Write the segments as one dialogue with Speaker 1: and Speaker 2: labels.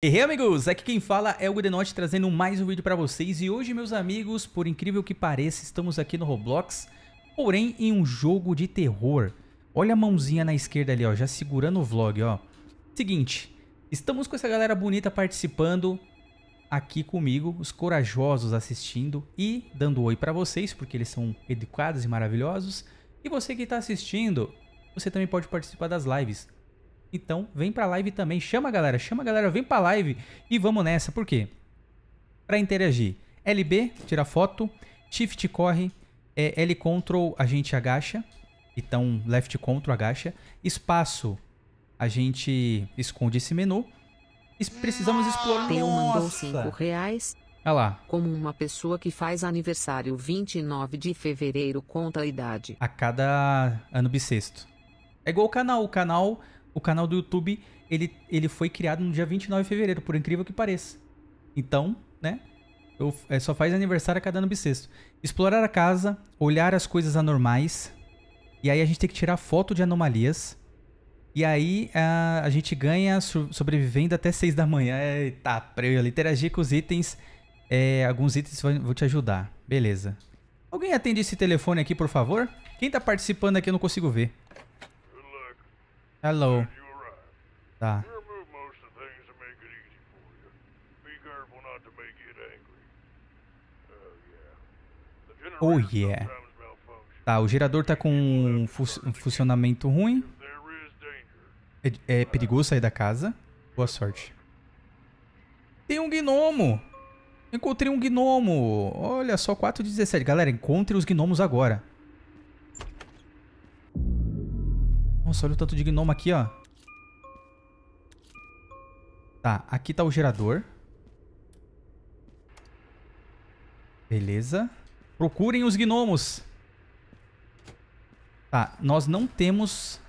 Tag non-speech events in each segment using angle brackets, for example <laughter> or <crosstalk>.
Speaker 1: E hey, amigos, aqui quem fala é o Gudenote trazendo mais um vídeo para vocês e hoje meus amigos, por incrível que pareça, estamos aqui no Roblox, porém em um jogo de terror. Olha a mãozinha na esquerda ali, ó, já segurando o vlog, ó. Seguinte, estamos com essa galera bonita participando aqui comigo, os corajosos assistindo e dando oi para vocês, porque eles são educados e maravilhosos. E você que está assistindo, você também pode participar das lives. Então, vem pra live também. Chama a galera, chama a galera, vem pra live e vamos nessa. Por quê? Pra interagir. LB, tira foto. Shift corre. É, L Control a gente agacha. Então, Left Ctrl agacha. Espaço, a gente esconde esse menu. precisamos explorar. Teu mandou 5 reais. Olha lá. Como uma pessoa que faz aniversário 29 de fevereiro conta a idade. A cada ano bissexto. É igual o canal. O canal o canal do YouTube, ele, ele foi criado no dia 29 de fevereiro, por incrível que pareça. Então, né? Eu, é, só faz aniversário a cada ano bissexto. Explorar a casa, olhar as coisas anormais. E aí a gente tem que tirar foto de anomalias. E aí a, a gente ganha sobrevivendo até 6 da manhã. Eita, prelha. Interagir com os itens. É, alguns itens vão, vão te ajudar. Beleza. Alguém atende esse telefone aqui, por favor? Quem tá participando aqui eu não consigo ver. Hello. Tá. Oh yeah. Oh, tá, o gerador tá com um, fu um funcionamento ruim. É, é uh, perigoso sair da casa. Boa sorte. Tem um gnomo! Encontrei um gnomo! Olha só, 417. de Galera, encontre os gnomos agora. Nossa, olha o tanto de gnomo aqui, ó. Tá, aqui tá o gerador. Beleza. Procurem os gnomos. Tá, nós não temos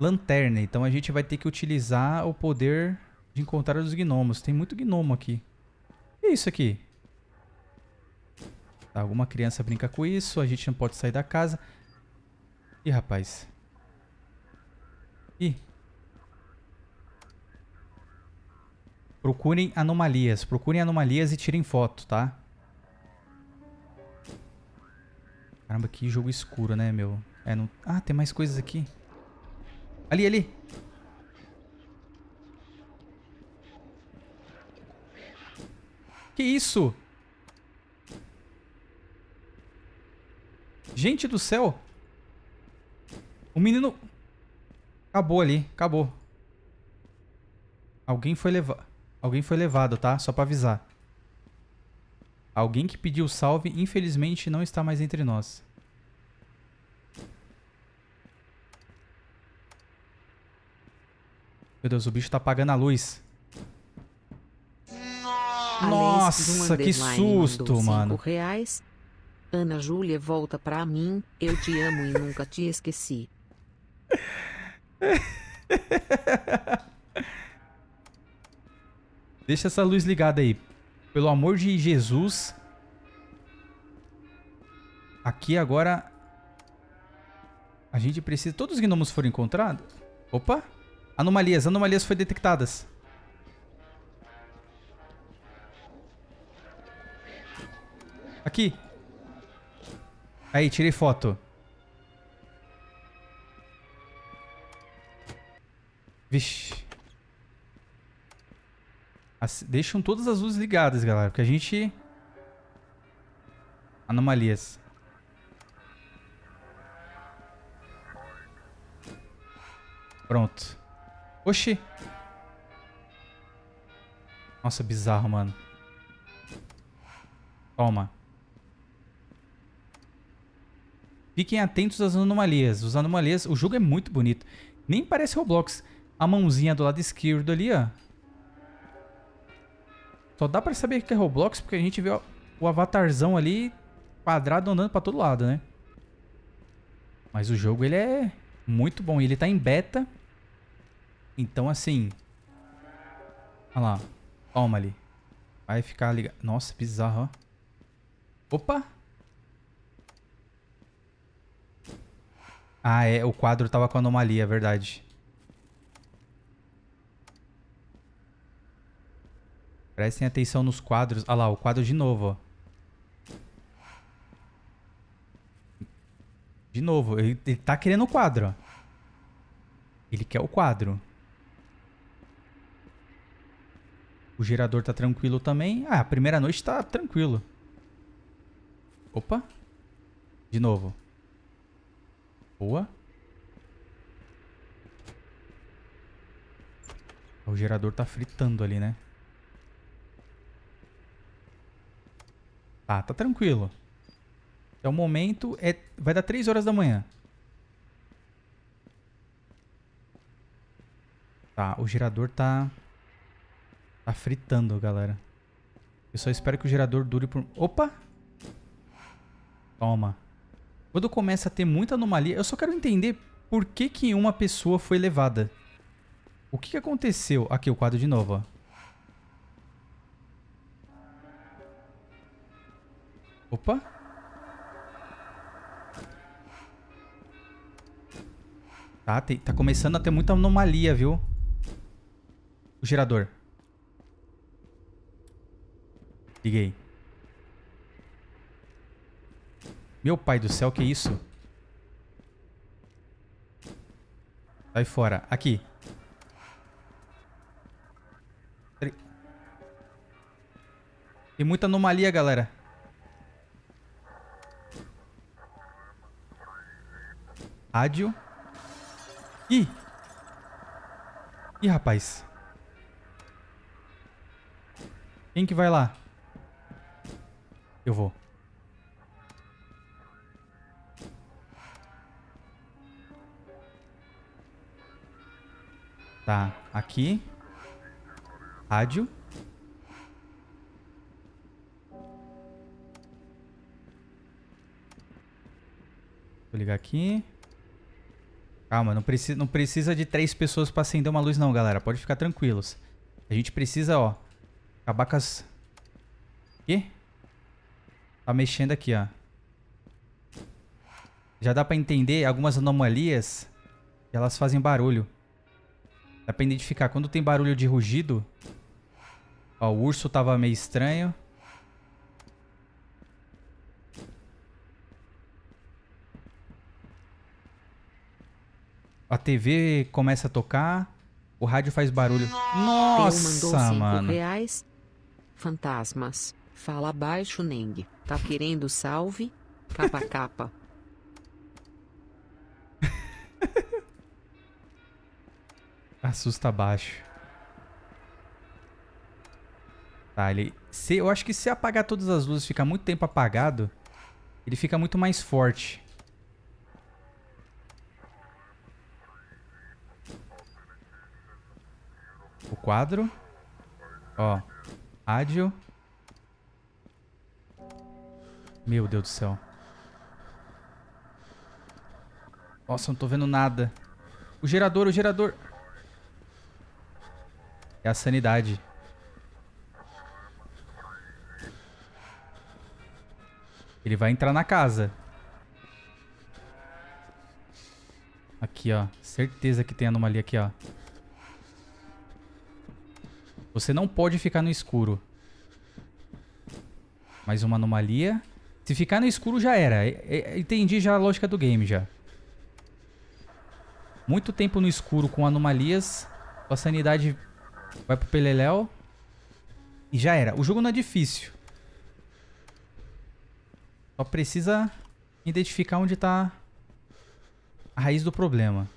Speaker 1: lanterna, então a gente vai ter que utilizar o poder de encontrar os gnomos. Tem muito gnomo aqui. O que é isso aqui? Tá, alguma criança brinca com isso, a gente não pode sair da casa. Ih, rapaz. Procurem anomalias. Procurem anomalias e tirem foto, tá? Caramba, que jogo escuro, né, meu? É, não... Ah, tem mais coisas aqui. Ali, ali. Que isso? Gente do céu. O menino... Acabou ali, acabou. Alguém foi levado. Alguém foi levado, tá? Só pra avisar. Alguém que pediu salve, infelizmente, não está mais entre nós. Meu Deus, o bicho tá apagando a luz. Nossa, que susto, mano. Reais. Ana Júlia volta pra mim, eu te amo e nunca te esqueci. <laughs> <laughs> Deixa essa luz ligada aí. Pelo amor de Jesus. Aqui agora... A gente precisa... Todos os gnomos foram encontrados? Opa! Anomalias. Anomalias foram detectadas. Aqui. Aí, tirei foto. Vixe. As... Deixam todas as luzes ligadas, galera, porque a gente... Anomalias. Pronto. Oxi. Nossa, bizarro, mano. Toma. Fiquem atentos às anomalias. Os anomalias... O jogo é muito bonito. Nem parece Roblox a mãozinha do lado esquerdo ali, ó. Só dá pra saber que é Roblox porque a gente vê o avatarzão ali quadrado andando pra todo lado, né? Mas o jogo, ele é muito bom. Ele tá em beta. Então, assim... Olha lá. Toma ali. Vai ficar ligado. Nossa, bizarro, ó. Opa! Ah, é. O quadro tava com anomalia, é verdade. Prestem atenção nos quadros. Ah lá, o quadro de novo, ó. De novo, ele, ele tá querendo o quadro, ó. Ele quer o quadro. O gerador tá tranquilo também. Ah, a primeira noite tá tranquilo. Opa. De novo. Boa. O gerador tá fritando ali, né? Tá, tá tranquilo. Então o momento é. Vai dar 3 horas da manhã. Tá, o gerador tá. Tá fritando, galera. Eu só espero que o gerador dure por. Opa! Toma. Quando começa a ter muita anomalia, eu só quero entender por que, que uma pessoa foi levada. O que, que aconteceu? Aqui o quadro de novo, ó. Opa. Tá, tem, tá começando a ter muita anomalia, viu? O gerador. Liguei. Meu pai do céu, que isso? Sai fora. Aqui. Tem muita anomalia, galera. Rádio. Ih! Ih, rapaz. Quem que vai lá? Eu vou. Tá, aqui. Rádio. Vou ligar aqui. Calma, não precisa, não precisa de três pessoas pra acender uma luz não, galera. Pode ficar tranquilos. A gente precisa, ó, acabar com as... Quê? Tá mexendo aqui, ó. Já dá pra entender algumas anomalias elas fazem barulho. Dá pra identificar. Quando tem barulho de rugido... Ó, o urso tava meio estranho. a TV começa a tocar, o rádio faz barulho. Nossa, mano. Reais. Fantasmas. Fala baixo, Neng. Tá querendo salve? Capa capa. <laughs> Assusta baixo. Tá, ele... Se, eu acho que se apagar todas as luzes, ficar muito tempo apagado, ele fica muito mais forte. o quadro. Ó, rádio. Meu Deus do céu. Nossa, não tô vendo nada. O gerador, o gerador. É a sanidade. Ele vai entrar na casa. Aqui, ó. Certeza que tem anomalia aqui, ó. Você não pode ficar no escuro. Mais uma anomalia. Se ficar no escuro já era. Entendi já a lógica do game já. Muito tempo no escuro com anomalias. Sua sanidade vai pro peleléu. E já era. O jogo não é difícil. Só precisa identificar onde tá a raiz do problema.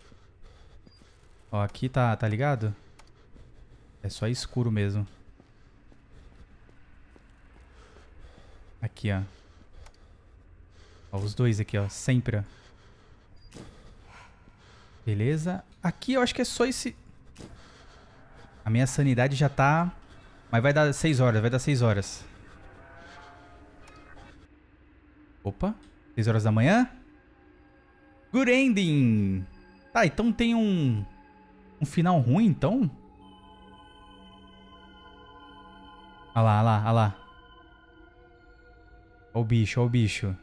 Speaker 1: Ó, aqui tá, tá ligado? É só escuro mesmo. Aqui, ó. ó os dois aqui, ó. Sempre, ó. Beleza. Aqui eu acho que é só esse... A minha sanidade já tá... Mas vai dar 6 horas, vai dar 6 horas. Opa. 6 horas da manhã. Good ending! Tá, então tem um... Um final ruim, então? Olha lá, olha lá, olha lá. Olha o bicho, olha o bicho.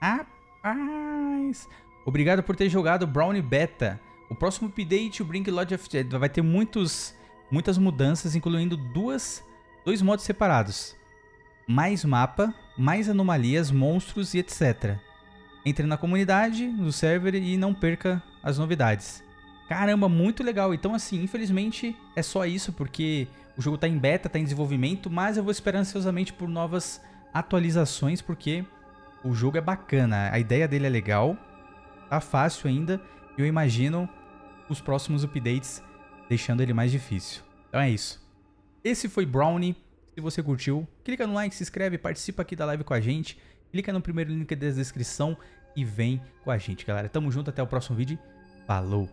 Speaker 1: Rapaz! Obrigado por ter jogado Brownie Beta. O próximo update, o Brink Lodge of... vai ter muitos, muitas mudanças, incluindo duas, dois modos separados. Mais mapa, mais anomalias, monstros e etc. Entre na comunidade, no server e não perca as novidades. Caramba, muito legal. Então, assim, infelizmente é só isso, porque o jogo está em beta, está em desenvolvimento, mas eu vou esperar ansiosamente por novas atualizações, porque o jogo é bacana, a ideia dele é legal, tá fácil ainda, e eu imagino os próximos updates deixando ele mais difícil. Então é isso. Esse foi Brownie. Se você curtiu, clica no like, se inscreve, participa aqui da live com a gente, clica no primeiro link da descrição e vem com a gente, galera. Tamo junto, até o próximo vídeo. Falou!